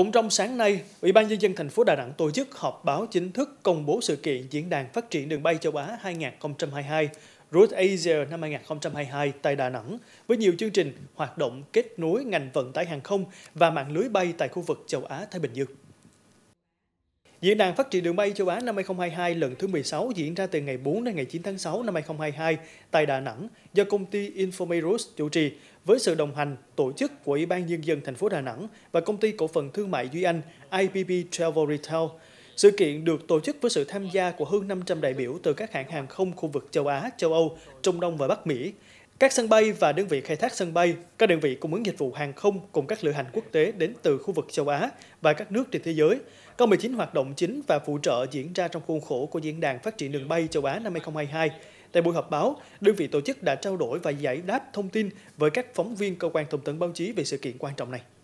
Cũng trong sáng nay, Ủy ban nhân dân thành phố Đà Nẵng tổ chức họp báo chính thức công bố sự kiện diễn đàn phát triển đường bay châu Á 2022 Route Asia năm 2022 tại Đà Nẵng với nhiều chương trình hoạt động kết nối ngành vận tải hàng không và mạng lưới bay tại khu vực châu Á Thái Bình Dương. Diễn đàn phát triển đường bay châu Á năm 2022 lần thứ 16 diễn ra từ ngày 4 đến ngày 9 tháng 6 năm 2022 tại Đà Nẵng do công ty Infomerus chủ trì với sự đồng hành tổ chức của Ủy ban Nhân dân thành phố Đà Nẵng và công ty cổ phần thương mại Duy Anh IPP Travel Retail. Sự kiện được tổ chức với sự tham gia của hơn 500 đại biểu từ các hãng hàng không khu vực châu Á, châu Âu, Trung Đông và Bắc Mỹ. Các sân bay và đơn vị khai thác sân bay, các đơn vị cung ứng dịch vụ hàng không cùng các lữ hành quốc tế đến từ khu vực châu Á và các nước trên thế giới có 19 hoạt động chính và phụ trợ diễn ra trong khuôn khổ của Diễn đàn Phát triển đường bay châu Á năm 2022. Tại buổi họp báo, đơn vị tổ chức đã trao đổi và giải đáp thông tin với các phóng viên cơ quan thông tấn báo chí về sự kiện quan trọng này.